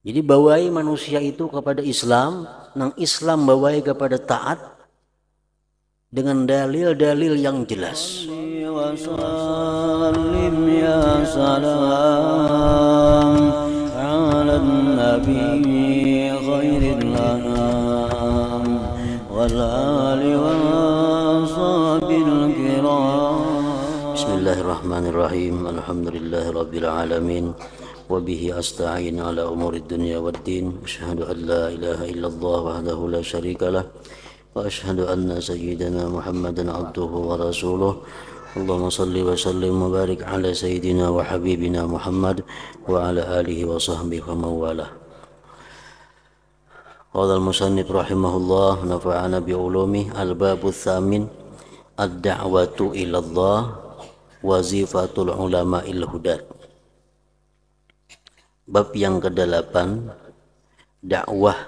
Jadi bawahi manusia itu kepada Islam, nang Islam bawai kepada taat dengan dalil-dalil yang jelas. Bismillahirrahmanirrahim. Alhamdulillahirabbil alamin. وبه أستعين على أمور الدنيا والدين أشهد أن لا إله إلا الله وحده لا شريك له وأشهد أن سيدنا محمدا عبده ورسوله اللهم صل وسلم وبارك على سيدنا وحبيبنا محمد وعلى آله وصحبه ومن والاه قال المصنف رحمه الله نفعنا بعلومه الباب الثامن الدعوة إلى الله وظيفة العلماء الهداة Bab yang ke-8 dakwah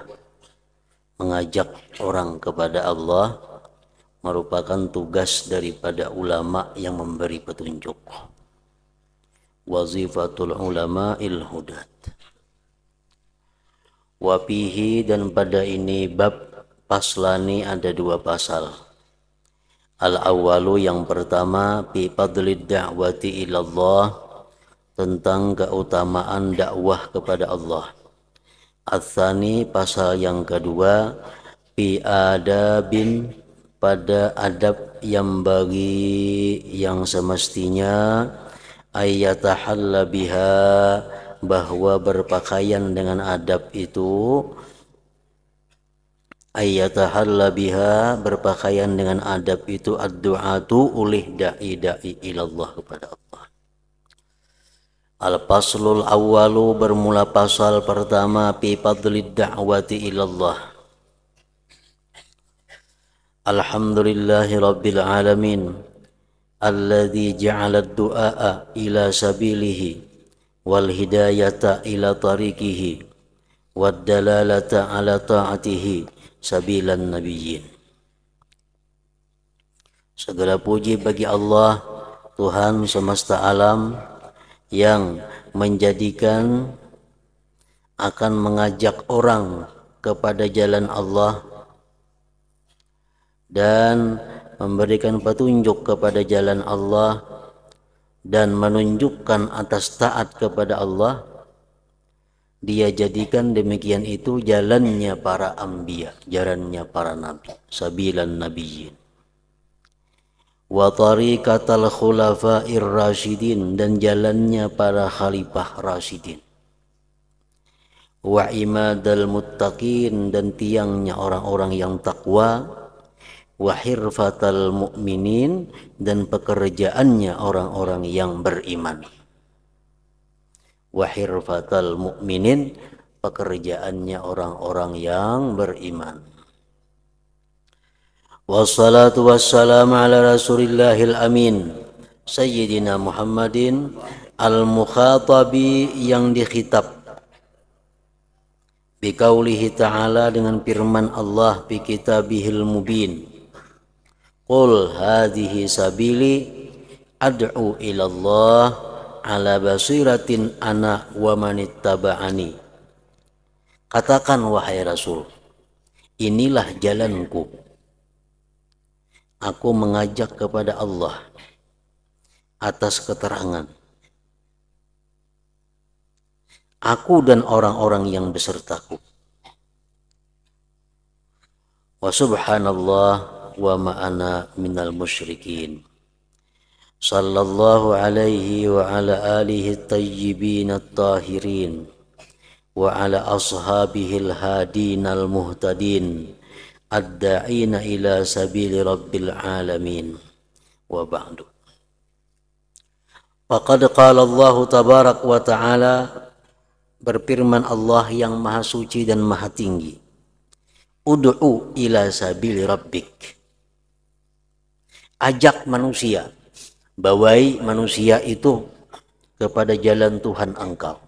mengajak orang kepada Allah merupakan tugas daripada ulama yang memberi petunjuk. Wazifatul ulama il hudat. Wapihi dan pada ini bab paslani ada dua pasal. Al awalu yang pertama bi fadlid da'wati ilallah tentang keutamaan dakwah kepada Allah. Asani pasal yang kedua bi adabin pada adab yang bagi yang semestinya ayatahal biha bahwa berpakaian dengan adab itu ayatahal biha berpakaian dengan adab itu ad-du'atu oleh dai dai ilallah kepada Allah Al-Faslul Awalu bermula pasal pertama Fi Fadlid Da'wati Ilallah Alhamdulillahi Rabbil Alamin Alladhi ja'ala du'a'a ila sabilihi Wal hidayata ila tarikihi Wad dalalata ala ta'atihi Sabilan nabiyyin Segala puji bagi Allah Tuhan semesta alam yang menjadikan akan mengajak orang kepada jalan Allah dan memberikan petunjuk kepada jalan Allah dan menunjukkan atas taat kepada Allah dia jadikan demikian itu jalannya para ambiya jalannya para nabi sabilan nabiyyin wa tariqatal khulafa'ir rasyidin dan jalannya para khalifah rasyidin wa imadal muttaqin dan tiangnya orang-orang yang takwa wa hirfatal mu'minin dan pekerjaannya orang-orang yang beriman wa hirfatal mu'minin pekerjaannya orang-orang yang beriman Wassalatu wassalamu ala rasulillahil amin Sayyidina Muhammadin al-mukhatabi yang dikhitab Bikaulihi ta'ala dengan firman Allah bi mubin Qul hadhihi sabili ad'u ilallah ala basiratin ana wa manittaba'ani Katakan wahai Rasul, inilah jalanku aku mengajak kepada Allah atas keterangan aku dan orang-orang yang besertaku wa subhanallah wa ma'ana minal musyrikin sallallahu alaihi wa ala alihi tayyibin at-tahirin wa ala ashabihi al-hadin al-muhtadin ad-da'ina ila sabili rabbil alamin wa ba'du Faqad qala Allah tabarak wa ta'ala berfirman Allah yang maha suci dan maha tinggi Ud'u ila sabili rabbik Ajak manusia Bawai manusia itu kepada jalan Tuhan engkau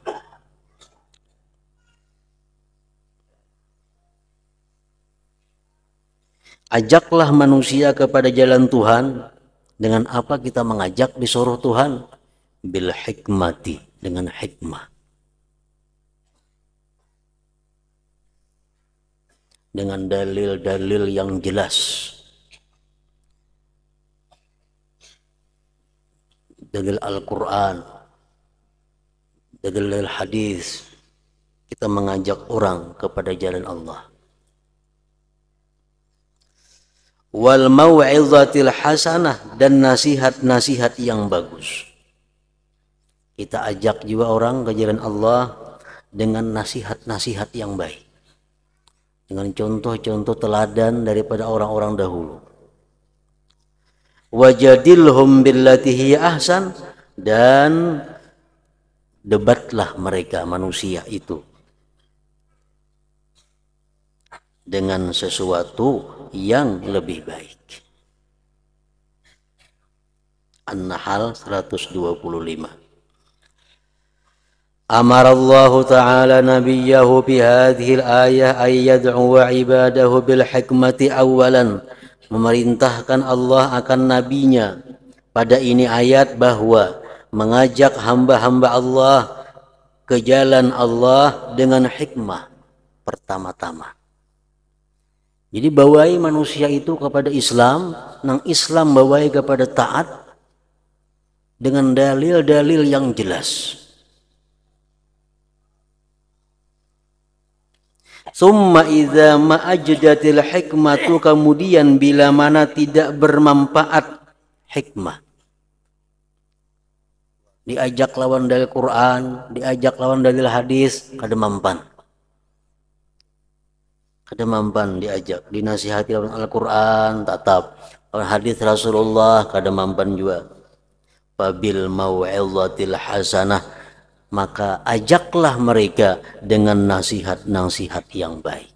ajaklah manusia kepada jalan Tuhan dengan apa kita mengajak disuruh Tuhan bil hikmati dengan hikmah dengan dalil-dalil yang jelas dalil Al-Quran dalil, dalil hadis kita mengajak orang kepada jalan Allah wal mau'izatil hasanah dan nasihat-nasihat yang bagus. Kita ajak jiwa orang kejaran Allah dengan nasihat-nasihat yang baik. Dengan contoh-contoh teladan daripada orang-orang dahulu. Wajadilhum billatihi ahsan dan debatlah mereka manusia itu dengan sesuatu yang lebih baik. An-Nahl 125. أمر الله تعالى نبيه بهذه الآية أن يدعو عباده بالحكمة أولا memerintahkan Allah akan nabinya pada ini ayat bahwa mengajak hamba-hamba Allah ke jalan Allah dengan hikmah pertama-tama. Jadi bawai manusia itu kepada Islam, nang Islam bawai kepada taat dengan dalil-dalil yang jelas. Summa idza ma'ajdatil hikmatu kemudian bila mana tidak bermanfaat hikmah. Diajak lawan dalil Quran, diajak lawan dalil hadis, kada mampan kadang mampan diajak dinasihati oleh Al-Quran tatap oleh hadis Rasulullah kadang mampan juga fabil mau'izatil hasanah maka ajaklah mereka dengan nasihat-nasihat yang baik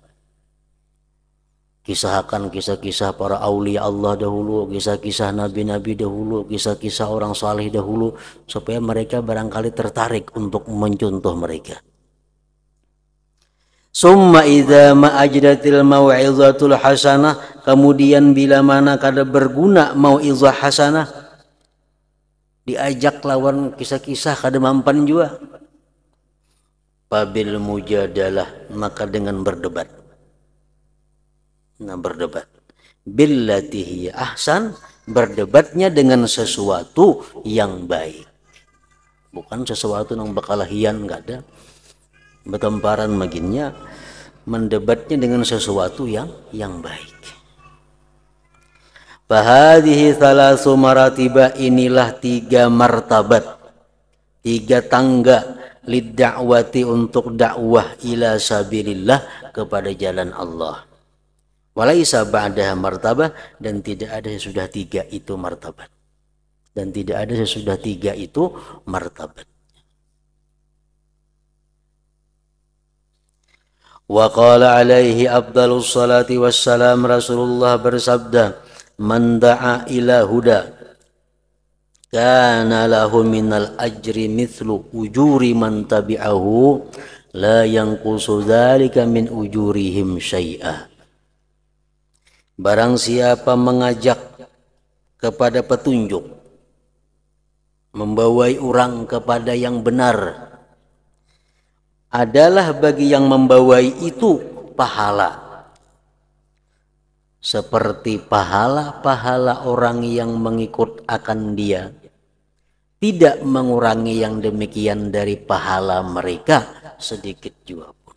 kisahkan kisah-kisah para aulia Allah dahulu, kisah-kisah nabi-nabi dahulu, kisah-kisah orang saleh dahulu supaya mereka barangkali tertarik untuk mencontoh mereka. Summa idza ma'ajdatil mau'izatul hasanah, kemudian bila mana kada berguna mau'izah hasanah diajak lawan kisah-kisah kada mampan jua. Pabil mujadalah maka dengan berdebat. Nah berdebat. Billati hiya ahsan berdebatnya dengan sesuatu yang baik. Bukan sesuatu yang bakal hian kada bertemparan baginya mendebatnya dengan sesuatu yang yang baik. Bahadihi thalasu maratiba inilah tiga martabat, tiga tangga lidakwati untuk dakwah ila sabilillah kepada jalan Allah. Walaisa ada martabat dan tidak ada sudah tiga itu martabat. Dan tidak ada sudah tiga itu martabat. وقال عليه أفضل الصلاة والسلام رسول الله برسبدة من دعا إلى هدى كان له من الأجر مثل أجور من تبعه لا ينقص ذلك من أجورهم شيئا Barang siapa mengajak kepada petunjuk, membawai orang kepada yang benar, adalah bagi yang membawai itu pahala seperti pahala-pahala orang yang mengikut akan dia tidak mengurangi yang demikian dari pahala mereka sedikit juga pun.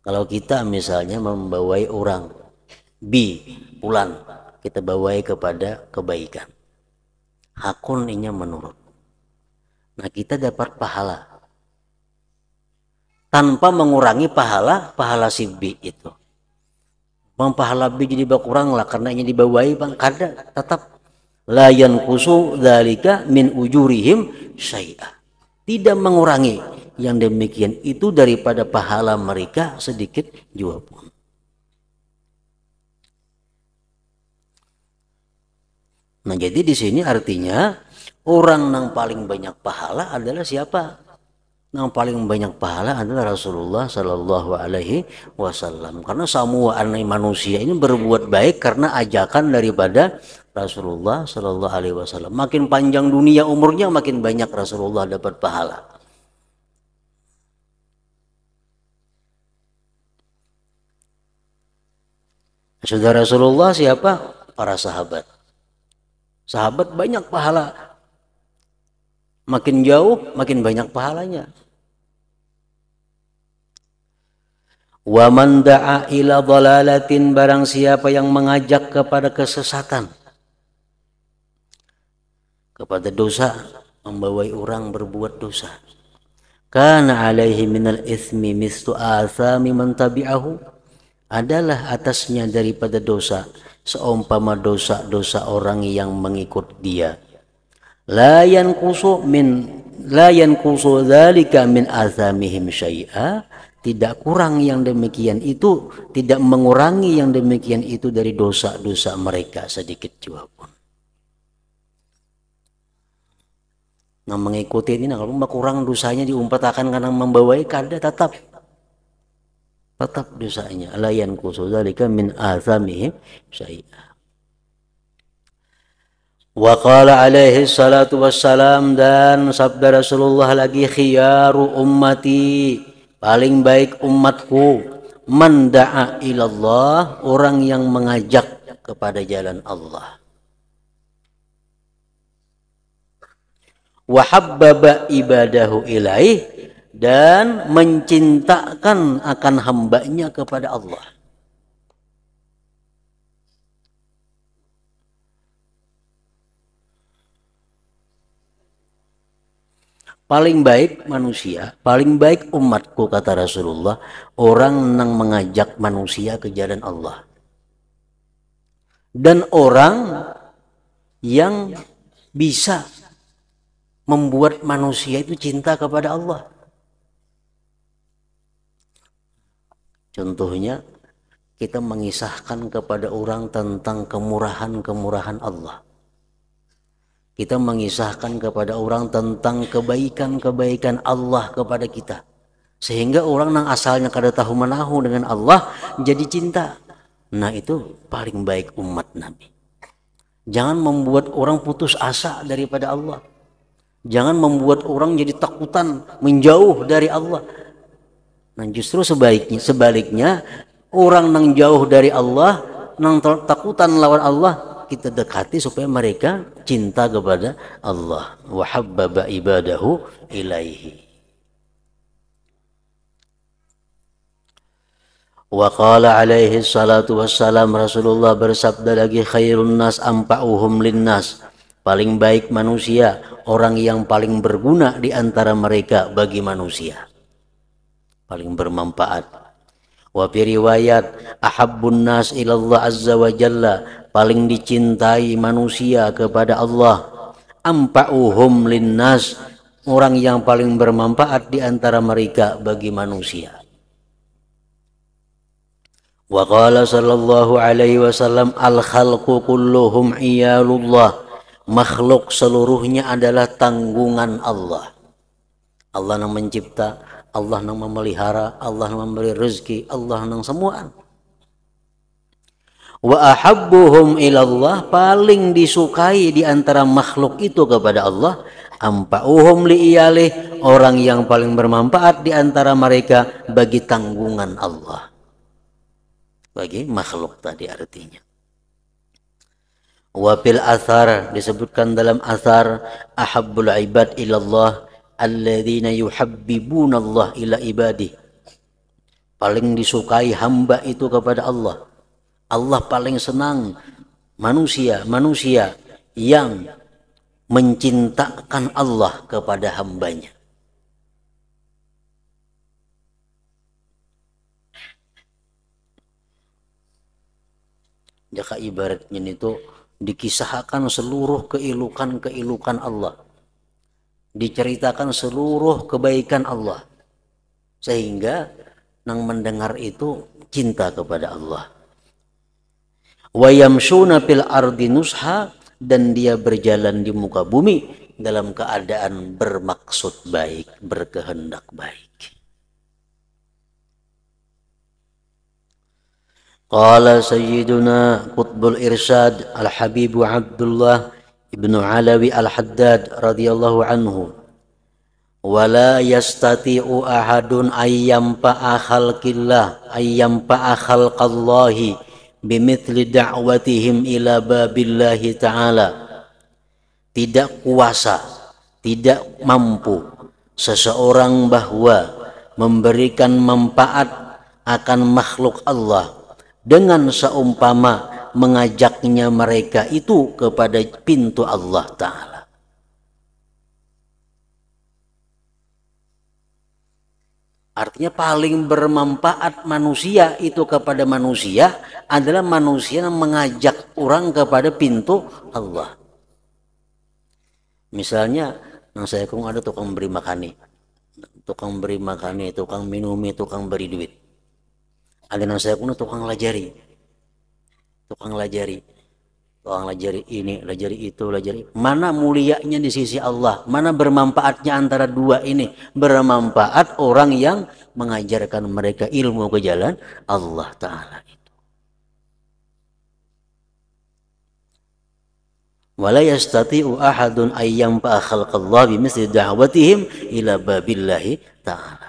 Kalau kita misalnya membawai orang bi pulang kita bawai kepada kebaikan. Hakun ini menurut. Nah kita dapat pahala tanpa mengurangi pahala pahala si B itu. Bang pahala B jadi berkurang lah karena ini dibawahi bang kada tetap layan kusu dalika min ujurihim syai'ah. Tidak mengurangi yang demikian itu daripada pahala mereka sedikit jua pun. Nah jadi di sini artinya orang yang paling banyak pahala adalah siapa? yang paling banyak pahala adalah Rasulullah Shallallahu Alaihi Wasallam karena semua anak manusia ini berbuat baik karena ajakan daripada Rasulullah Shallallahu Alaihi Wasallam makin panjang dunia umurnya makin banyak Rasulullah dapat pahala Saudara Rasulullah siapa? Para sahabat. Sahabat banyak pahala Makin jauh, makin banyak pahalanya. Wa man da'a ila dhalalatin barang siapa yang mengajak kepada kesesatan kepada dosa membawa orang berbuat dosa kana alaihi minal ismi mistu asami man tabi'ahu adalah atasnya daripada dosa seumpama dosa-dosa orang yang mengikut dia Layan yanqusu min layan yanqusu dzalika min azamihim syai'a tidak kurang yang demikian itu tidak mengurangi yang demikian itu dari dosa-dosa mereka sedikit juga pun nah mengikuti ini nah, kalau kurang dosanya diumpetakan karena membawa kada ya, tetap tetap dosanya Layan yanqusu dzalika min azamihim syai'a Wa qala alaihi salatu wassalam dan sabda Rasulullah lagi khiyaru ummati paling baik umatku man da'a ilallah orang yang mengajak kepada jalan Allah. Wahabbaba ibadahu ilaih dan mencintakan akan hambanya kepada Allah. Paling baik manusia, paling baik umatku kata Rasulullah, orang yang mengajak manusia ke jalan Allah. Dan orang yang bisa membuat manusia itu cinta kepada Allah. Contohnya kita mengisahkan kepada orang tentang kemurahan-kemurahan Allah. Kita mengisahkan kepada orang tentang kebaikan-kebaikan Allah kepada kita. Sehingga orang yang asalnya kada tahu menahu dengan Allah jadi cinta. Nah itu paling baik umat Nabi. Jangan membuat orang putus asa daripada Allah. Jangan membuat orang jadi takutan menjauh dari Allah. Nah justru sebaliknya, sebaliknya orang yang jauh dari Allah, yang takutan lawan Allah, kita dekati supaya mereka cinta kepada Allah wa habbaba ibadahu ilaihi Wa qala alaihi salatu wassalam Rasulullah bersabda lagi khairun nas ampa'uhum linnas paling baik manusia orang yang paling berguna di antara mereka bagi manusia paling bermanfaat wa fi riwayat ahabbun nas ilallah azza wa jalla paling dicintai manusia kepada Allah ampa'uhum linnas orang yang paling bermanfaat di antara mereka bagi manusia wa qala sallallahu alaihi wasallam al khalqu kulluhum iyalullah makhluk seluruhnya adalah tanggungan Allah Allah yang mencipta Allah yang memelihara Allah yang memberi rezeki Allah yang semuaan wa ahabbuhum ilallah paling disukai di antara makhluk itu kepada Allah ampauhum liiyalih orang yang paling bermanfaat di antara mereka bagi tanggungan Allah bagi makhluk tadi artinya wa bil athar disebutkan dalam athar ahabbul ibad ilallah alladzina yuhabbibunallah ila ibadih paling disukai hamba itu kepada Allah Allah paling senang manusia-manusia yang mencintakan Allah kepada hambanya. Jika ibaratnya itu dikisahkan seluruh keilukan-keilukan Allah. Diceritakan seluruh kebaikan Allah. Sehingga nang mendengar itu cinta kepada Allah. Wayamshuna pil ardi nusha dan dia berjalan di muka bumi dalam keadaan bermaksud baik, berkehendak baik. Qala Sayyiduna Qutbul Irsyad Al-Habibu Abdullah Ibnu Alawi Al-Haddad radhiyallahu anhu wala yastati'u ahadun ayyam pa'akhal khalqillah ayyam pa'akhal khalqallahi bimithli da'watihim ila babillahi ta'ala tidak kuasa tidak mampu seseorang bahwa memberikan manfaat akan makhluk Allah dengan seumpama mengajaknya mereka itu kepada pintu Allah Ta'ala Artinya paling bermanfaat manusia itu kepada manusia adalah manusia yang mengajak orang kepada pintu Allah. Misalnya, yang nah, saya kong ada tukang beri makani, tukang beri makani, tukang minumi, tukang beri duit. Ada yang saya kong tukang lajari, tukang lajari Orang lajari ini, lajari itu, lajari mana mulianya di sisi Allah, mana bermanfaatnya antara dua ini. Bermanfaat orang yang mengajarkan mereka ilmu ke jalan Allah Ta'ala itu. Wala yastati'u ahadun ayyam pa'akhalqallah bimisri da'watihim ila babillahi ta'ala.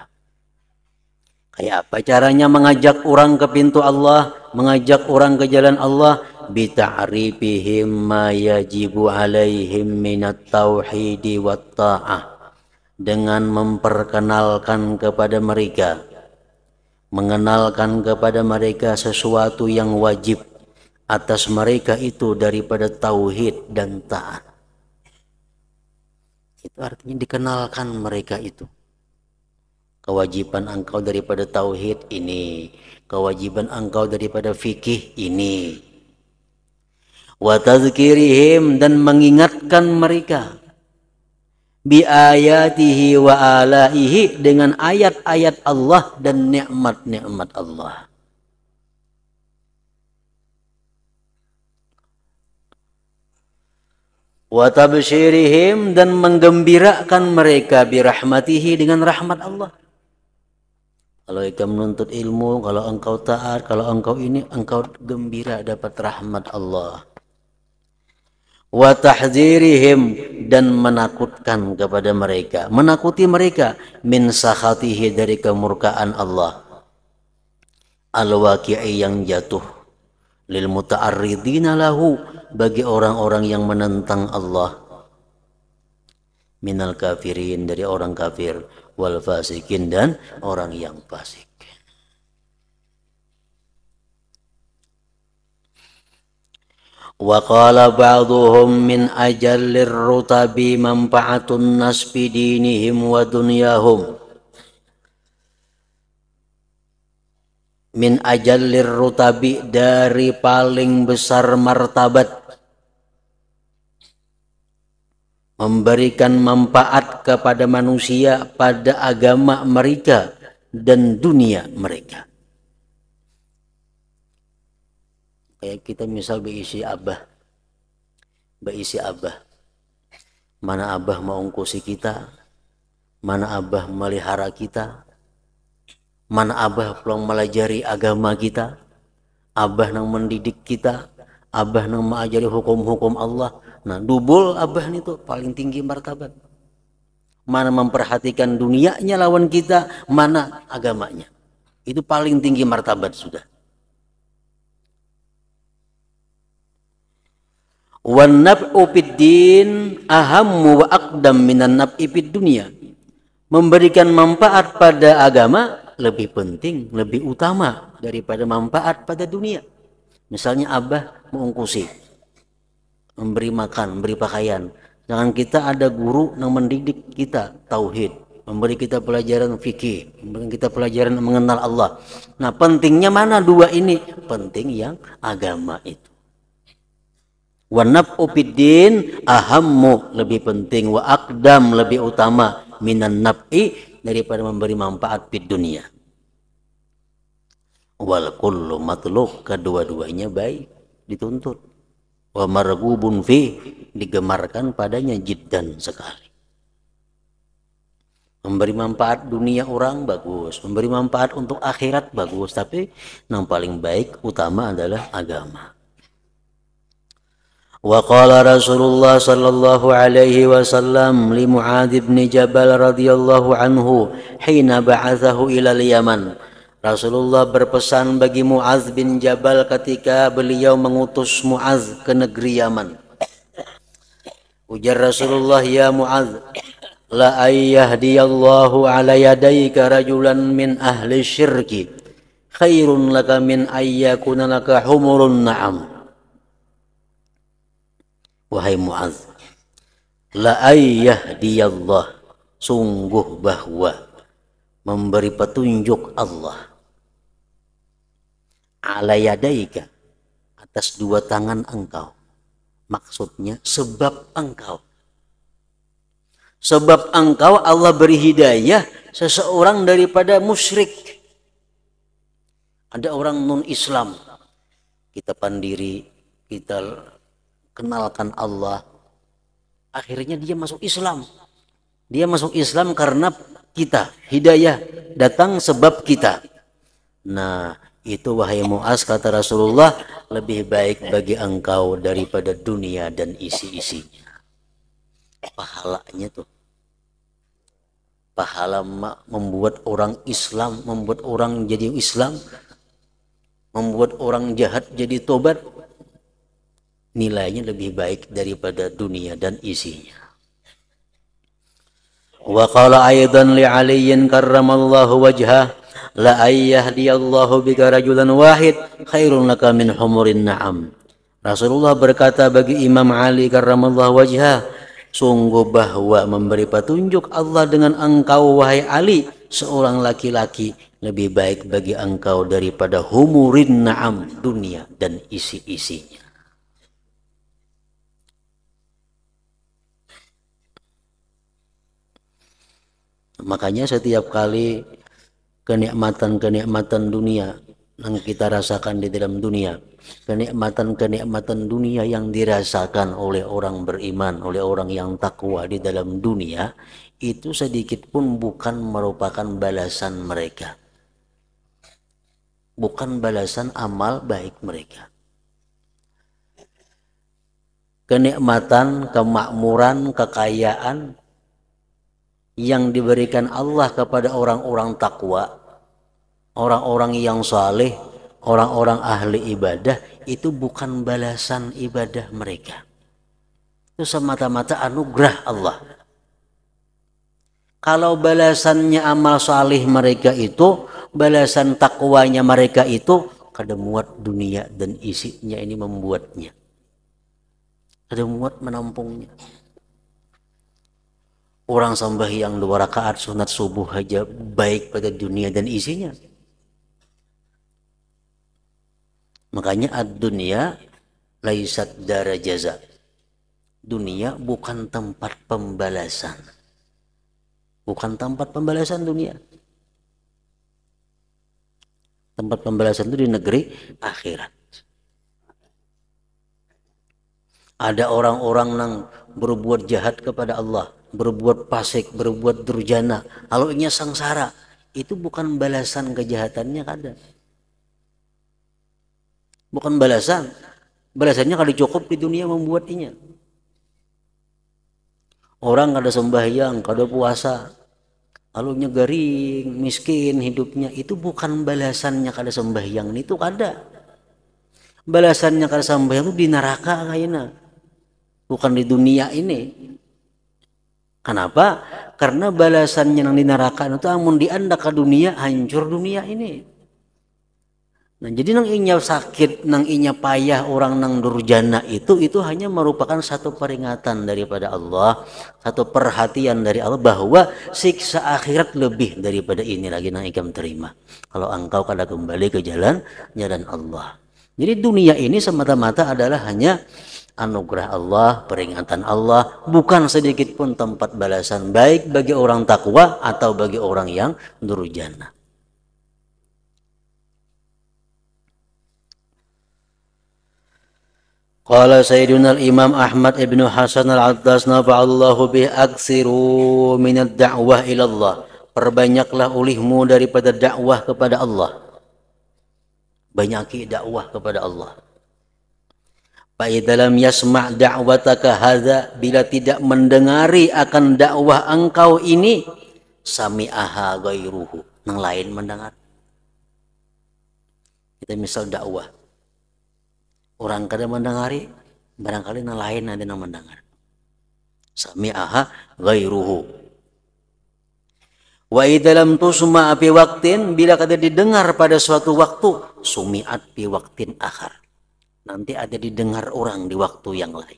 Kayak apa caranya mengajak orang ke pintu Allah, mengajak orang ke jalan Allah, bita'rifihim ma yajibu alaihim minat tauhidi wat ta'ah dengan memperkenalkan kepada mereka mengenalkan kepada mereka sesuatu yang wajib atas mereka itu daripada tauhid dan taat itu artinya dikenalkan mereka itu kewajiban engkau daripada tauhid ini kewajiban engkau daripada fikih ini watazkirihim dan mengingatkan mereka biayatihi wa alaihi dengan ayat-ayat Allah dan nikmat-nikmat Allah. Wa dan menggembirakan mereka birahmatihi dengan rahmat Allah. Kalau engkau menuntut ilmu, kalau engkau taat, kalau engkau ini, engkau gembira dapat rahmat Allah wa tahdzirihim dan menakutkan kepada mereka menakuti mereka min sakhatihi dari kemurkaan Allah al-waqi'i yang jatuh lil muta'arridina lahu bagi orang-orang yang menentang Allah minal kafirin dari orang kafir wal fasikin dan orang yang fasik وقال بعضهم من أجل الرطب منفعة الناس في دينهم ودنياهم min ajallir rutabi dari paling besar martabat memberikan manfaat kepada manusia pada agama mereka dan dunia mereka kayak eh, kita misal berisi abah berisi abah mana abah mau ongkosi kita mana abah melihara kita mana abah pelong melajari agama kita abah nang mendidik kita abah nang mengajari hukum-hukum Allah nah dubul abah tuh paling tinggi martabat mana memperhatikan dunianya lawan kita mana agamanya itu paling tinggi martabat sudah Wan nab'u din ahammu wa aqdam minan dunia. Memberikan manfaat pada agama lebih penting, lebih utama daripada manfaat pada dunia. Misalnya abah mengungkusi, memberi makan, memberi pakaian. Jangan kita ada guru yang mendidik kita tauhid, memberi kita pelajaran fikih, memberi kita pelajaran mengenal Allah. Nah, pentingnya mana dua ini? Penting yang agama itu wa naf'u fiddin ahammu lebih penting wa akdam lebih utama minan naf'i daripada memberi manfaat di dunia wal kullu matlub kedua-duanya baik dituntut wa margubun fi digemarkan padanya jiddan sekali memberi manfaat dunia orang bagus memberi manfaat untuk akhirat bagus tapi yang paling baik utama adalah agama وقال رسول الله صلى الله عليه وسلم لمعاذ بن جبل رضي الله عنه حين بعثه إلى اليمن Rasulullah berpesan bagi Muaz bin Jabal ketika beliau mengutus Muaz ke negeri Yaman. Ujar Rasulullah, "Ya Muaz, la ayyahdiyallahu ala yadayka rajulan min ahli syirki khairun laka min ayyakuna laka humurun na'am." wahai Muaz la Allah sungguh bahwa memberi petunjuk Allah ala yadaika atas dua tangan engkau maksudnya sebab engkau sebab engkau Allah beri hidayah seseorang daripada musyrik ada orang non Islam kita pandiri kita kenalkan Allah. Akhirnya dia masuk Islam. Dia masuk Islam karena kita, hidayah datang sebab kita. Nah, itu wahai Muaz kata Rasulullah lebih baik bagi engkau daripada dunia dan isi-isinya. Pahalanya tuh pahala membuat orang Islam, membuat orang jadi Islam, membuat orang jahat jadi tobat, nilainya lebih baik daripada dunia dan isinya. Wa qala aidan li aliyyin karramallahu wajhah la ayyahdiyallahu bika rajulan wahid khairun laka min humurin na'am. Rasulullah berkata bagi Imam Ali karramallahu wajhah, sungguh bahwa memberi petunjuk Allah dengan engkau wahai Ali seorang laki-laki lebih baik bagi engkau daripada humurin na'am dunia dan isi-isinya. Makanya setiap kali kenikmatan-kenikmatan dunia yang kita rasakan di dalam dunia, kenikmatan-kenikmatan dunia yang dirasakan oleh orang beriman, oleh orang yang takwa di dalam dunia, itu sedikit pun bukan merupakan balasan mereka. Bukan balasan amal baik mereka. Kenikmatan, kemakmuran, kekayaan yang diberikan Allah kepada orang-orang takwa, orang-orang yang saleh, orang-orang ahli ibadah itu bukan balasan ibadah mereka. Itu semata-mata anugerah Allah. Kalau balasannya amal saleh mereka itu, balasan takwanya mereka itu kedemuat dunia dan isinya ini membuatnya. Kedemuat menampungnya. Orang sembahyang dua rakaat sunat subuh aja baik pada dunia dan isinya. Makanya ad-dunia laisat darah jaza. Dunia bukan tempat pembalasan. Bukan tempat pembalasan dunia. Tempat pembalasan itu di negeri akhirat. Ada orang-orang yang berbuat jahat kepada Allah berbuat pasik, berbuat durjana, kalau alurnya sangsara Itu bukan balasan kejahatannya kada Bukan balasan. Balasannya kalau cukup di dunia membuatnya. Orang kada sembahyang, kada puasa. kalau garing, miskin hidupnya. Itu bukan balasannya kada sembahyang. Itu kada. Balasannya kada sembahyang di neraka kayaknya. Bukan di dunia ini Kenapa? Karena balasannya yang di neraka itu amun dianda ke dunia hancur dunia ini. Nah, jadi nang inya sakit, nang inya payah orang nang durjana itu itu hanya merupakan satu peringatan daripada Allah, satu perhatian dari Allah bahwa siksa akhirat lebih daripada ini lagi nang ikam terima. Kalau engkau kada kembali ke jalan jalan Allah. Jadi dunia ini semata-mata adalah hanya anugerah Allah, peringatan Allah, bukan sedikit pun tempat balasan baik bagi orang takwa atau bagi orang yang durjana. Qala Sayyiduna imam Ahmad ibn Hasan al-Addas nafa'allahu bih aksiru minad da'wah ilallah. Perbanyaklah ulihmu daripada dakwah kepada Allah. Banyaki dakwah kepada Allah Faidalam yasma' da'wataka hadha bila tidak mendengari akan dakwah engkau ini sami'aha gairuhu. yang lain mendengar kita misal dakwah orang kada mendengari barangkali yang lain ada yang mendengar sami'aha gairuhu. wa idalam tusma' api waktin bila kada didengar pada suatu waktu sumi'at api waktin akhar nanti ada didengar orang di waktu yang lain.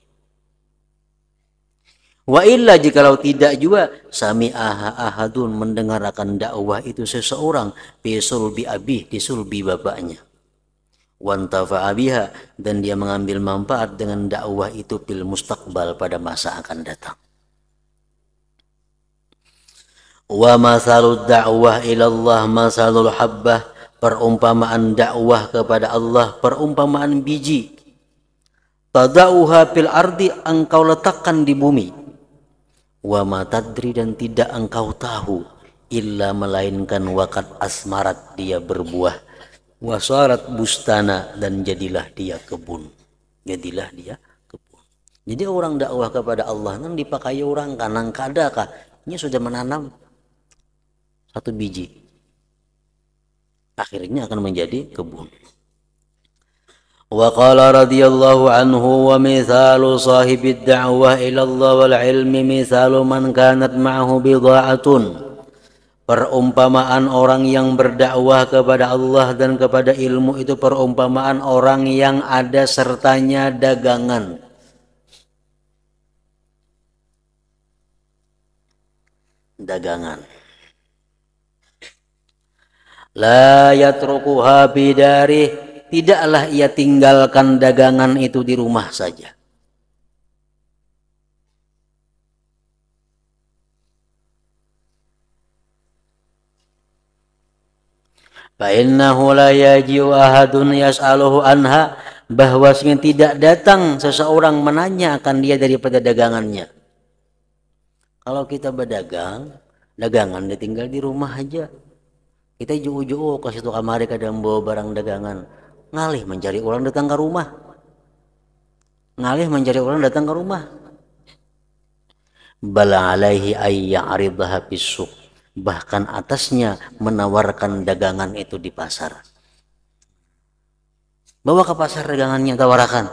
Wa illa jikalau tidak juga sami aha ahadun mendengar akan dakwah itu seseorang bisul bi abi di sulbi babaknya. Wantafa abiha dan dia mengambil manfaat dengan dakwah itu bil mustaqbal pada masa akan datang. Wa masalud da'wah ilallah masalul habbah perumpamaan dakwah kepada Allah perumpamaan biji tadauha fil ardi engkau letakkan di bumi wa ma tadri dan tidak engkau tahu illa melainkan wakat asmarat dia berbuah wasarat bustana dan jadilah dia kebun jadilah dia kebun jadi orang dakwah kepada Allah kan dipakai orang kanang kadakah ini sudah menanam satu biji akhirnya akan menjadi kebun. وقال رضي الله عنه ومثال صاحب الدعوة إلى الله والعلم مثال من كانت معه بضاعة Perumpamaan orang yang berdakwah kepada Allah dan kepada ilmu itu perumpamaan orang yang ada sertanya dagangan. Dagangan la yatrukuha bidari tidaklah ia tinggalkan dagangan itu di rumah saja Fa'innahu la yaji'u ahadun yas'aluhu anha bahwasanya tidak datang seseorang menanya akan dia daripada dagangannya. Kalau kita berdagang, dagangan ditinggal di rumah aja. Kita jauh-jauh ke situ kamari kadang bawa barang dagangan. Ngalih mencari orang datang ke rumah. Ngalih mencari orang datang ke rumah. Bala alaihi ayya'aridha bisuk. Bahkan atasnya menawarkan dagangan itu di pasar. Bawa ke pasar dagangannya tawarakan.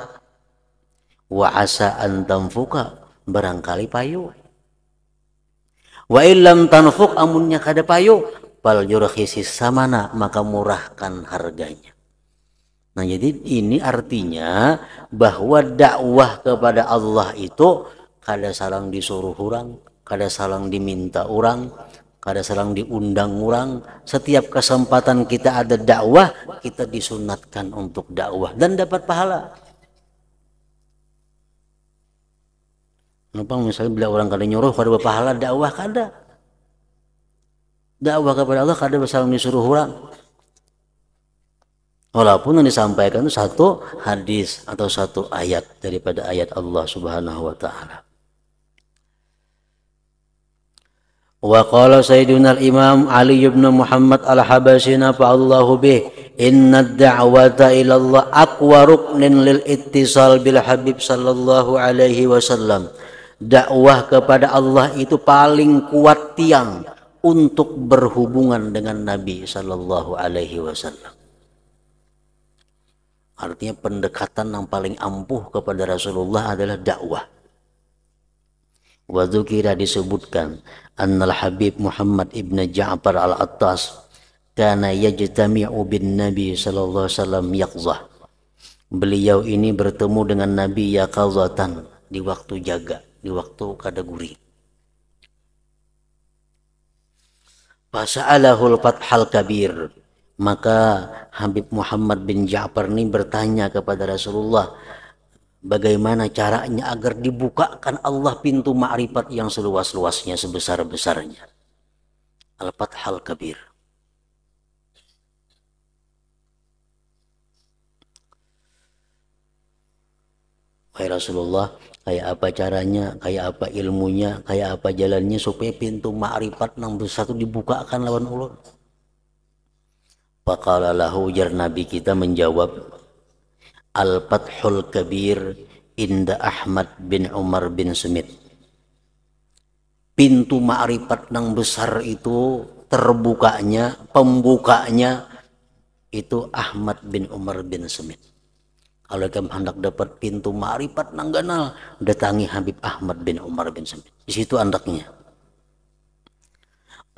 Wa asa an tamfuka barangkali payu. Wa illam tanfuk amunnya kada payu bal yurkhisi samana maka murahkan harganya. Nah, jadi ini artinya bahwa dakwah kepada Allah itu kada salang disuruh orang, kada salang diminta orang, kada salang diundang orang. Setiap kesempatan kita ada dakwah, kita disunatkan untuk dakwah dan dapat pahala. Nampak misalnya bila orang kada nyuruh kada pahala dakwah kada dakwah kepada Allah karena misalnya disuruh orang walaupun yang disampaikan itu satu hadis atau satu ayat daripada ayat Allah subhanahu wa ta'ala Wa qala sayyidunal imam Ali ibn Muhammad al-Habasina fa Allahu bih inna dawata ila Allah aqwa ruknin lil ittisal bil Habib sallallahu alaihi wasallam. Dakwah kepada Allah itu paling kuat tiang untuk berhubungan dengan Nabi Shallallahu Alaihi Wasallam. Artinya pendekatan yang paling ampuh kepada Rasulullah adalah dakwah. Waktu kira disebutkan Annal Habib Muhammad ibn Ja'far al-Attas Kana yajtami'u bin Nabi sallallahu alaihi wasallam yakzah. Beliau ini bertemu dengan Nabi yakazatan di waktu jaga, di waktu kadaguri. Fasa'alahul fathal kabir. Maka Habib Muhammad bin Ja'far ini bertanya kepada Rasulullah, bagaimana caranya agar dibukakan Allah pintu ma'rifat yang seluas-luasnya, sebesar-besarnya. Al-Fathal kabir. Wahai Rasulullah, kayak apa caranya, kayak apa ilmunya, kayak apa jalannya supaya pintu ma'rifat 61 dibukakan lawan Allah. Faqala ujar Nabi kita menjawab Al-Fathul Kabir inda Ahmad bin Umar bin Semit. Pintu ma'rifat nang besar itu terbukanya, pembukanya itu Ahmad bin Umar bin Semit. Kalau kamu hendak dapat pintu marifat nangganal, datangi Habib Ahmad bin Umar bin Samit. Di situ andaknya.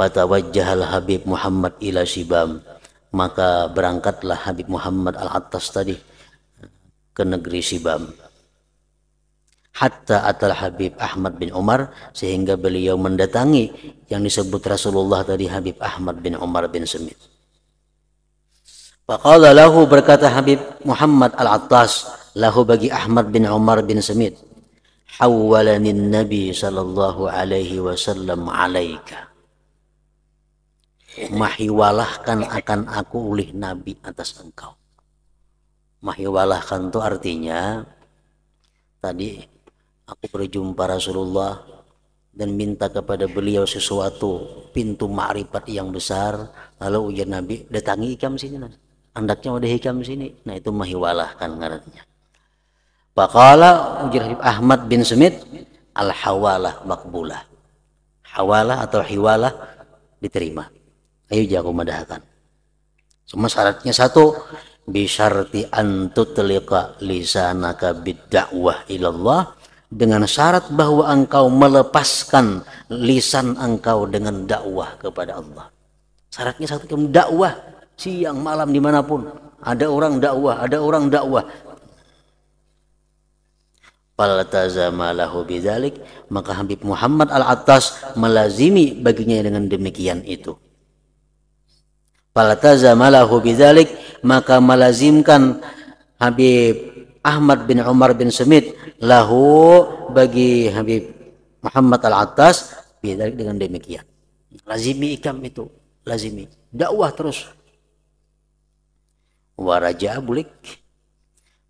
Patawajjahal Habib Muhammad ila Sibam. Maka berangkatlah Habib Muhammad al-Attas tadi ke negeri Sibam. Hatta atal Habib Ahmad bin Umar sehingga beliau mendatangi yang disebut Rasulullah tadi Habib Ahmad bin Umar bin Semit. Faqala lahu berkata Habib Muhammad Al-Attas lahu bagi Ahmad bin Umar bin Semid. Hawwalani Nabi sallallahu alaihi wasallam alaika. Mahiwalahkan akan aku oleh Nabi atas engkau. Mahiwalahkan itu artinya tadi aku berjumpa Rasulullah dan minta kepada beliau sesuatu pintu makrifat yang besar lalu ujar Nabi datangi ikam sini nanti andaknya udah hikam sini nah itu menghiwalahkan ngarannya Pakala ujar Ahmad bin Semit al hawalah makbulah hawalah atau hiwalah diterima ayo jago madahkan. cuma syaratnya satu bisyarti antutliqa lisanaka bidda'wah ilallah dengan syarat bahwa engkau melepaskan lisan engkau dengan dakwah kepada Allah. Syaratnya satu dakwah siang malam dimanapun ada orang dakwah ada orang dakwah Falatazamalahu maka Habib Muhammad Al-Attas melazimi baginya dengan demikian itu. Falatazamalahu maka melazimkan Habib Ahmad bin Umar bin Semit lahu bagi Habib Muhammad Al-Attas bidzalik dengan demikian. Lazimi ikam itu, lazimi dakwah terus waraja bulik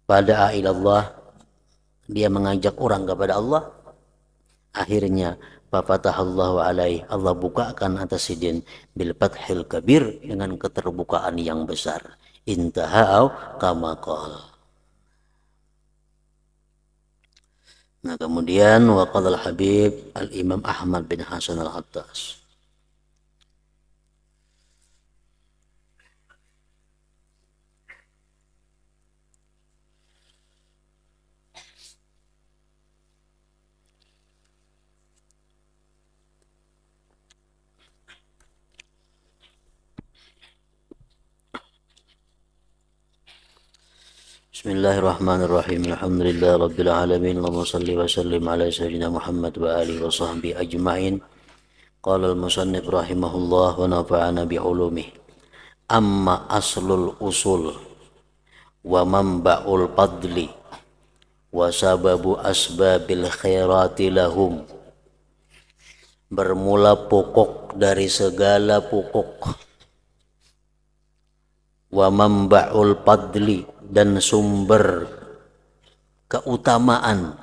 pada ilallah dia mengajak orang kepada Allah akhirnya Allah alaih Allah bukakan atas sidin bil fathil kabir dengan keterbukaan yang besar. Intahau kama qala. Nah kemudian waqala al-Habib al-Imam Ahmad bin Hasan al-Attas. Bismillahirrahmanirrahim. Alhamdulillah rabbil alamin. Allahumma salli wa sallim ala sayyidina Muhammad wa alihi wa sahbihi ajma'in. Qala al-musannif rahimahullah wa nafa'ana bi ulumi. Amma aslul usul wa manba'ul fadli wa sababu asbabil khairati lahum. Bermula pokok dari segala pokok wa manba'ul fadli dan sumber keutamaan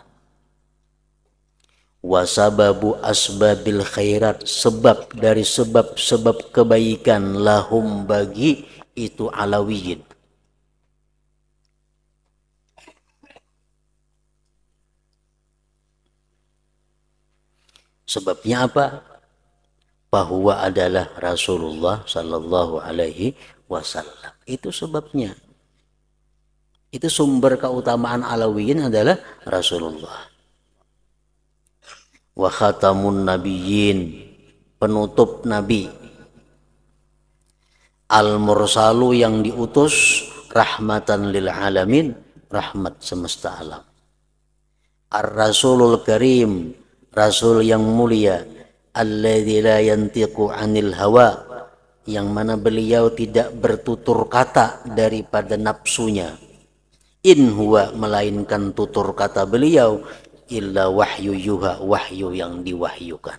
wasababu asbabil khairat sebab dari sebab-sebab kebaikan lahum bagi itu alawiyin sebabnya apa bahwa adalah Rasulullah Shallallahu Alaihi Wasallam itu sebabnya itu sumber keutamaan alawiyin adalah Rasulullah. Wa khatamun nabiyyin, penutup nabi. Al-mursalu yang diutus rahmatan lil alamin, rahmat semesta alam. Ar-rasulul karim, rasul yang mulia, alladzi la yantiqu anil hawa, yang mana beliau tidak bertutur kata daripada nafsunya in huwa melainkan tutur kata beliau illa wahyu yuha wahyu yang diwahyukan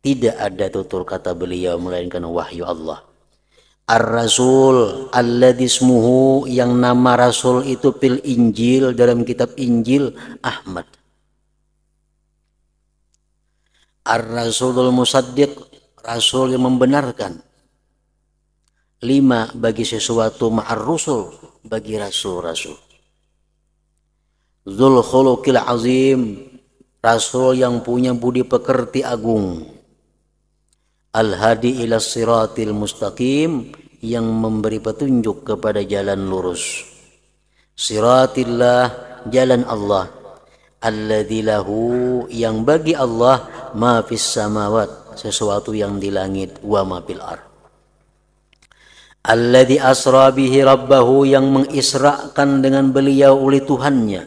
tidak ada tutur kata beliau melainkan wahyu Allah Ar-Rasul alladhi ismuhu yang nama Rasul itu pil Injil dalam kitab Injil Ahmad Ar-Rasulul Musaddiq Rasul yang membenarkan lima bagi sesuatu ma'ar rusul bagi rasul-rasul Zul khuluqil azim Rasul yang punya budi pekerti agung Al-hadi ila siratil mustaqim Yang memberi petunjuk kepada jalan lurus Siratillah jalan Allah Alladzi lahu yang bagi Allah ma fis samawat sesuatu yang di langit wa ma fil ar Alladhi asra bihi rabbahu yang mengisrakan dengan beliau oleh Tuhannya.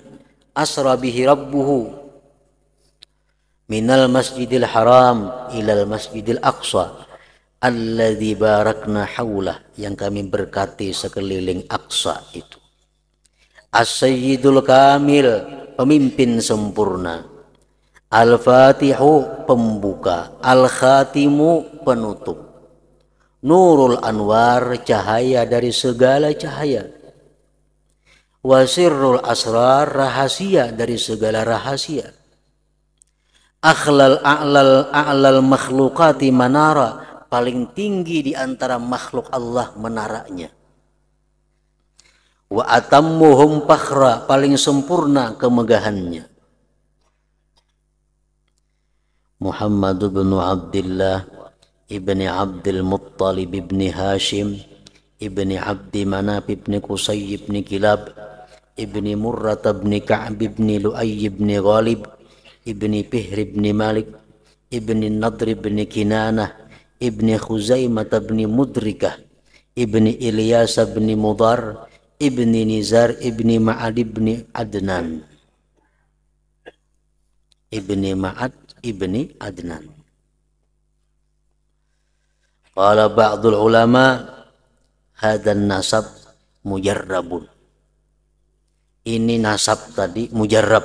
Asra bihi rabbuhu. Minal masjidil haram ilal masjidil aqsa. Alladhi barakna hawlah yang kami berkati sekeliling aqsa itu. As-sayyidul kamil pemimpin sempurna. Al-Fatihu pembuka, Al-Khatimu penutup nurul anwar cahaya dari segala cahaya Wasirul asrar rahasia dari segala rahasia akhlal a'lal a'lal makhlukati manara paling tinggi di antara makhluk Allah menaranya wa atammuhum fakhra paling sempurna kemegahannya Muhammad bin Abdullah ابن عبد المطلب بن هاشم ابن عبد مناف بن قصي بن كلاب ابن مرة بن كعب بن لؤي بن غالب ابن بهر بن مالك ابن النضر بن كنانة ابن خزيمة بن مدركة ابن إلياس بن مضر ابن نزار ابن معد بن عدنان ابن معد ابن عدنان Qala ba'dul ulama hadan nasab mujarrabun. Ini nasab tadi mujarrab.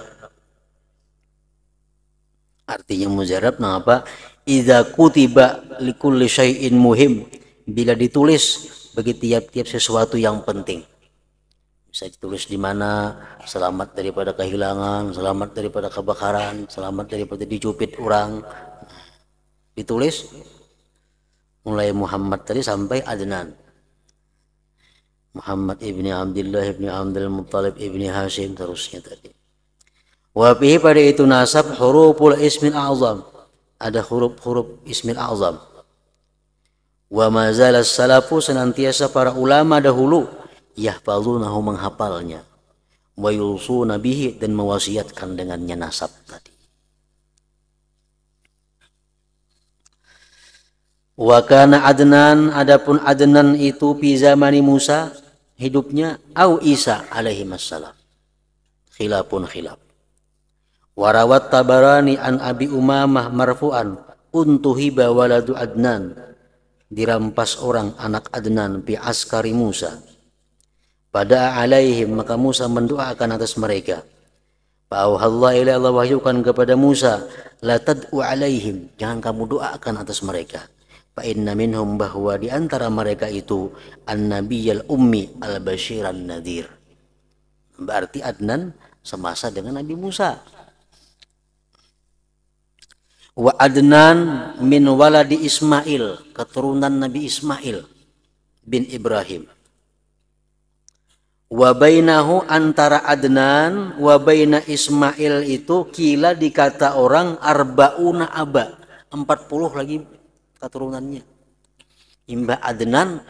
Artinya mujarrab nah apa? Idza kutiba likulli syai'in muhim. Bila ditulis bagi tiap-tiap sesuatu yang penting. Bisa ditulis di mana selamat daripada kehilangan, selamat daripada kebakaran, selamat daripada dicubit orang. Nah, ditulis mulai Muhammad tadi sampai Adnan Muhammad ibni Abdullah ibni Abdul Muttalib ibni Hashim terusnya tadi wabihi pada itu nasab huruful ismin a'zam ada huruf-huruf ismin a'zam wa mazala salafu senantiasa para ulama dahulu yahfazunahu menghafalnya wa yulsuna bihi dan mewasiatkan dengannya nasab tadi Wa kana Adnan adapun Adnan itu fi zamani Musa hidupnya au Isa alaihi wassalam. Khilafun khilaf. Warawat Tabarani an Abi Umamah marfu'an untuhiba waladu Adnan dirampas orang anak Adnan bi askari Musa. Pada alaihim maka Musa mendoakan atas mereka. Fa'auhallah ila Allah wahyukan kepada Musa, la tad'u alaihim, jangan kamu doakan atas mereka fa inna minhum bahwa di antara mereka itu an-nabiyal ummi al-basyiran nadir berarti Adnan semasa dengan Nabi Musa wa Adnan min waladi Ismail keturunan Nabi Ismail bin Ibrahim wa bainahu antara Adnan wa baina Ismail itu kila dikata orang arbauna aba 40 lagi keturunannya Imba Adnan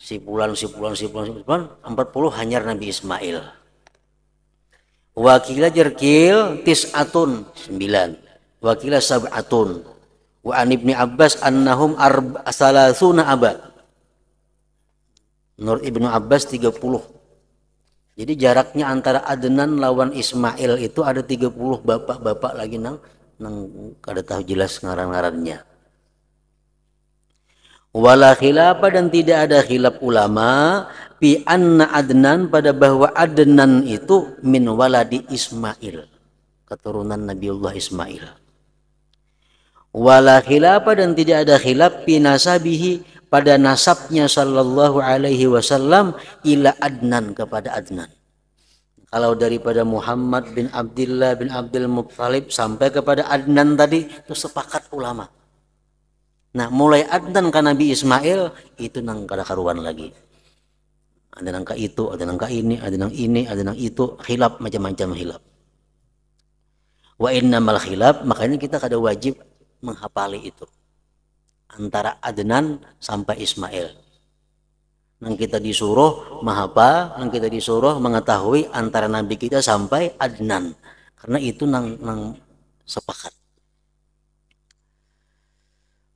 si bulan si bulan si bulan si bulan 40 hanyar Nabi Ismail wakila jerkil tis'atun 9 wakila sab'atun wa an ibni Abbas annahum arba salasuna abad Nur Ibnu Abbas 30 jadi jaraknya antara Adnan lawan Ismail itu ada 30 bapak-bapak lagi nang nang kada tahu jelas ngaran-ngarannya wala khilafah dan tidak ada khilaf ulama bi anna Adnan pada bahwa Adnan itu min waladi Ismail keturunan Nabiullah Ismail wala khilafah dan tidak ada khilaf bi nasabihi pada nasabnya sallallahu alaihi wasallam ila Adnan kepada Adnan kalau daripada Muhammad bin Abdullah bin Abdul Muttalib sampai kepada Adnan tadi itu sepakat ulama Nah, mulai Adnan ke Nabi Ismail itu nang kada karuan lagi. Ada nang ka itu, ada nang ka ini, ada nang ini, ada nang itu, hilap macam-macam hilap. Wa innamal hilap, makanya kita kada wajib menghafali itu. Antara Adnan sampai Ismail. Nang kita disuruh menghafal, nang kita disuruh mengetahui antara Nabi kita sampai Adnan. Karena itu nang, nang sepakat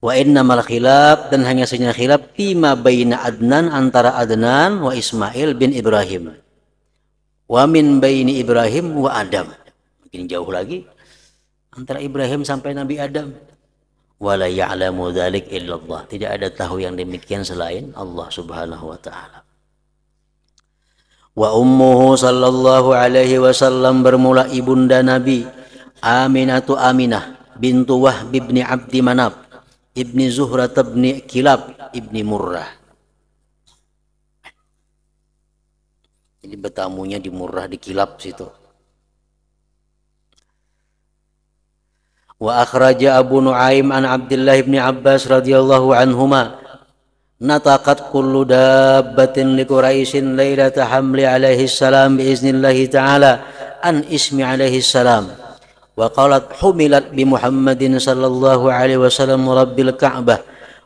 wa inna mal khilaf dan hanya sesungguhnya khilaf fima baina Adnan antara Adnan wa Ismail bin Ibrahim wa min baini Ibrahim wa Adam makin jauh lagi antara Ibrahim sampai Nabi Adam wala ya'lamu dzalik illallah tidak ada tahu yang demikian selain Allah Subhanahu wa taala wa ummuhu sallallahu alaihi wasallam bermula ibunda Nabi Aminatu Aminah bintu Wahb bin Abdi Manaf Ibni Zuhra ibni Kilab ibni Murrah. Jadi bertamunya di Murrah di Kilab situ. Wa akhraja Abu Nuaim an Abdullah ibni Abbas radhiyallahu anhuma nataqat kullu dabbatin li Quraisyin lailata hamli alaihi salam bi ta'ala an ismi alaihi salam وقالت حملت بمحمد صلى الله عليه وسلم رب الكعبة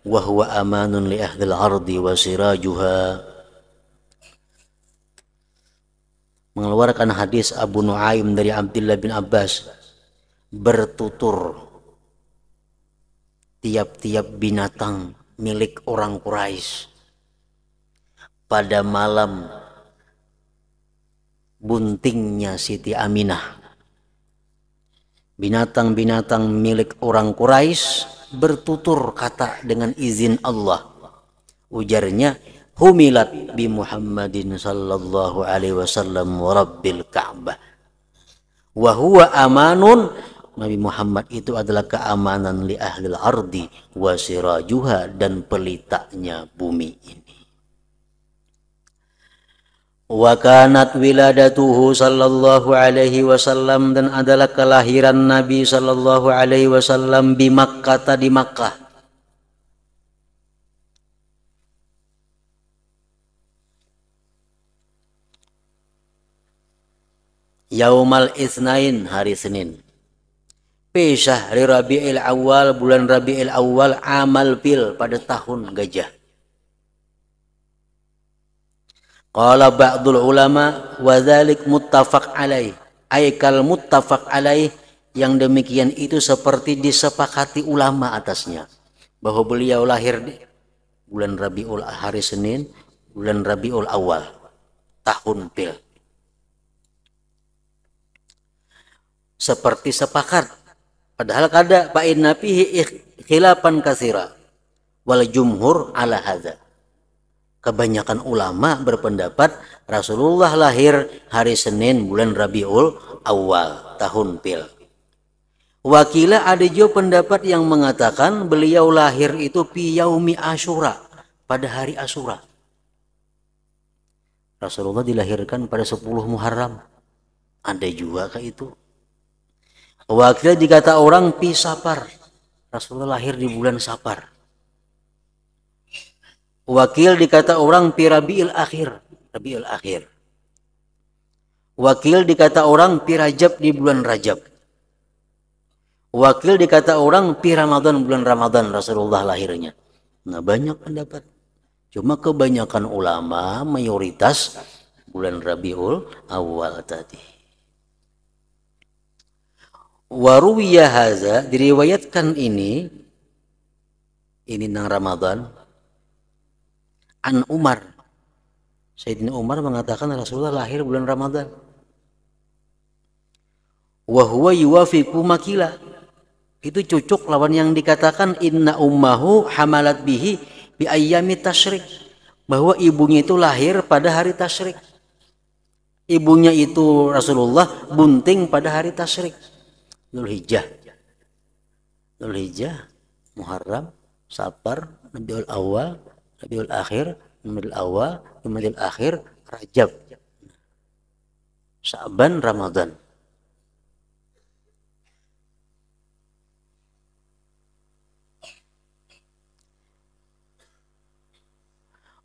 وهو أمان لأهل الأرض وسراجها mengeluarkan hadis Abu Nuaim dari Abdullah bin Abbas bertutur tiap-tiap binatang milik orang Quraisy pada malam buntingnya Siti Aminah Binatang-binatang milik orang Quraisy bertutur kata dengan izin Allah. Ujarnya, humilat bi Muhammadin sallallahu alaihi wasallam wa rabbil Ka'bah. Wa huwa amanun Nabi Muhammad itu adalah keamanan li ahlil ardi wa sirajuha dan pelitanya bumi ini wa kanat wiladatuhu sallallahu alaihi wasallam dan adalah kelahiran Nabi sallallahu alaihi wasallam di Makkah di Makkah Yaumal Isnain hari Senin Fi syahri Rabiul Awal bulan Rabiul Awal amal fil pada tahun gajah Qala ba'dul ulama wa dzalik muttafaq alaih. Aikal muttafaq alaih yang demikian itu seperti disepakati ulama atasnya bahwa beliau lahir di bulan Rabiul hari Senin, bulan Rabiul Awal tahun pil. Seperti sepakat. Padahal kada fa'in nafihi khilafan kasira wal jumhur ala hadza kebanyakan ulama berpendapat Rasulullah lahir hari Senin bulan Rabiul Awal tahun Pil. Wakila ada juga pendapat yang mengatakan beliau lahir itu piyaumi Ashura pada hari Ashura. Rasulullah dilahirkan pada 10 Muharram. Ada juga kah itu? Wakila dikata orang pi Sapar. Rasulullah lahir di bulan Sapar. Wakil dikata orang Pirabiil Akhir, Rabiul Akhir. Wakil dikata orang Pirajab di bulan Rajab. Wakil dikata orang piramadan Ramadan bulan Ramadan Rasulullah lahirnya. Nah, banyak pendapat. Cuma kebanyakan ulama mayoritas bulan Rabiul Awal tadi. Waruwiyahaza diriwayatkan ini ini nang Ramadan an Umar Sayyidina Umar mengatakan Rasulullah lahir bulan Ramadan wa huwa makila itu cocok lawan yang dikatakan inna ummahu hamalat bihi bi ayyami tasyrik bahwa ibunya itu lahir pada hari tasyrik ibunya itu Rasulullah bunting pada hari Hijjah Zulhijjah Hijjah Muharram Sabar Nabiul Awal Rabiul Akhir, Jumadil Awal, Jumadil Akhir, Rajab. Sa'ban, Ramadan.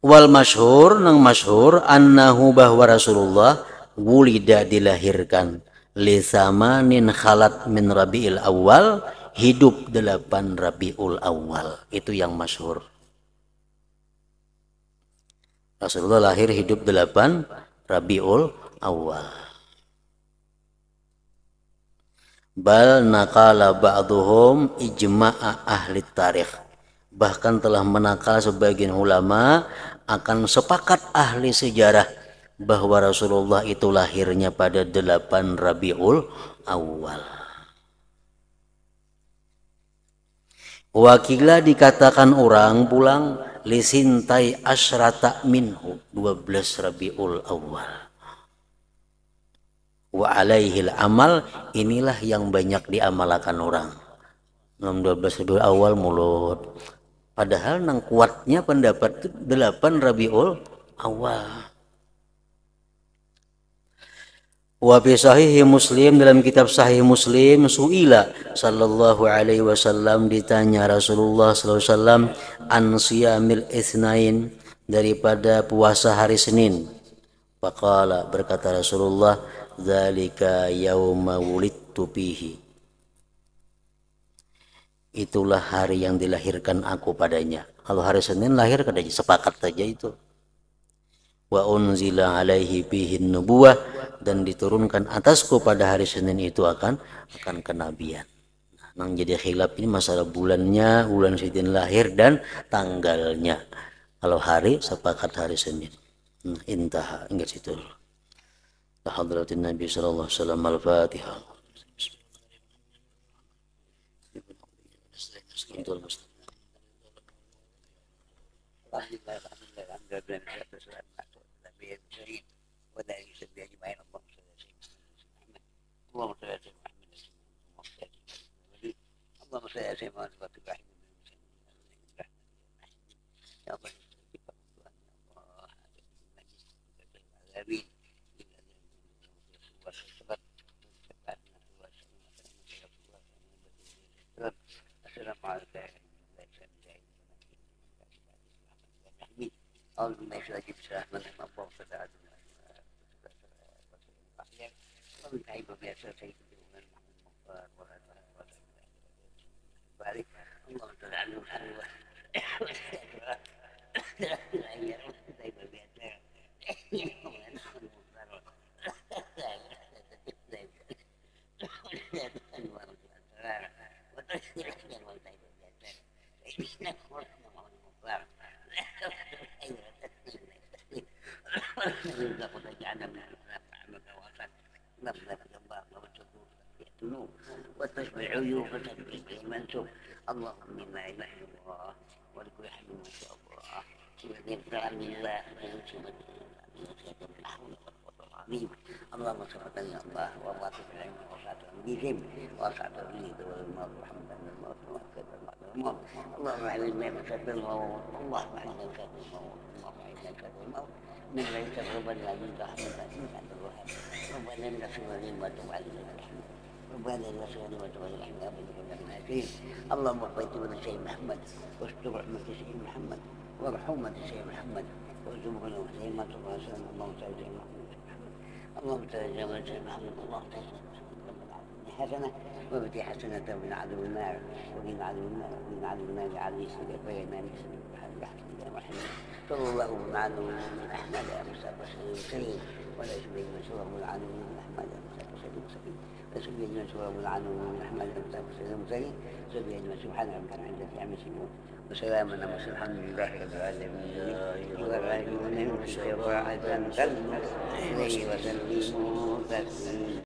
Wal masyhur nang masyhur annahu bahwa Rasulullah wulida dilahirkan lisamanin khalat min Rabiul Awal hidup delapan Rabiul Awal. Itu yang masyhur. Rasulullah lahir hidup 8 Rabiul Awal. Bal nakala ba'duhum ijma'a ahli tarikh. Bahkan telah menakal sebagian ulama akan sepakat ahli sejarah bahwa Rasulullah itu lahirnya pada 8 Rabiul Awal. wakilah dikatakan orang pulang lisintai asyrata minhu 12 Rabiul Awal wa alaihil amal inilah yang banyak diamalkan orang 12 Rabiul Awal mulut padahal nang kuatnya pendapat 8 Rabiul Awal Wa fi sahihi Muslim dalam kitab Sahih Muslim suila sallallahu alaihi wasallam ditanya Rasulullah sallallahu alaihi wasallam an siyamil itsnain daripada puasa hari Senin. Faqala berkata Rasulullah zalika yauma wulidtu fihi. Itulah hari yang dilahirkan aku padanya. Kalau hari Senin lahir kada sepakat saja itu wa unzila alaihi bihin nubuwah dan diturunkan atasku pada hari Senin itu akan akan kenabian. Nah, yang jadi khilaf ini masalah bulannya, bulan Senin lahir dan tanggalnya. Kalau hari sepakat hari Senin. Nah, intah enggak situ. Hadratin Nabi sallallahu alaihi wasallam al-Fatihah. Bismillahirrahmanirrahim. اللهم صل على سيدنا محمد اللهم صل على سيدنا محمد وبارك رحمه يا الله العالمين السلام عليكم ورحمة الله وبركاته. أعوذ بالله من الشيطان الرجيم بسم الله الرحمن الرحيم mengenai pemirsa saya hubungan balik Allah telah nuhan wa telah nuhan wa telah nuhan wa اللهم الا الله والكح ما شاء الله وذكر الله من سمة العظيم اللهم صل على الله والله تفعل وفاته بهم واسعد اللهم صل وحمدا للموت وكذا بعد الموت اللهم علمنا من شر الموت اللهم علمنا من شر الموت اللهم علمنا اللهم صل الموت من ليس ربنا العزيز رحمة الله ربنا انك وعلى وتب علينا الحمد سبحان المسجد وتعالى الحمد لله رب العالمين اللهم قيتنا الشيخ محمد واستر رحمة الشيخ محمد ورحمة الشيخ محمد وارزقنا سيد محمد اللهم تعالى الشيخ محمد اللهم تعالى الشيخ محمد اللهم تعالى حسنة وبدي حسنة من عدو النار ومن عدو النار ومن عدو النار لعلي سبيل ويمان سبيل صلى الله صلى الله معنا من أحمد مستقى وسليم ولا يشبه من الله من عدو من أحمد مستقى وسليم سبي أجمع سبحانه عنه ومن أحمد المتاك سيدنا مسلم سبي سبحان ربك ومن في عم سنون وسلام على الحمد لله رب العالمين والغالبين والشيطان تنزل وسلم وسلم تسليما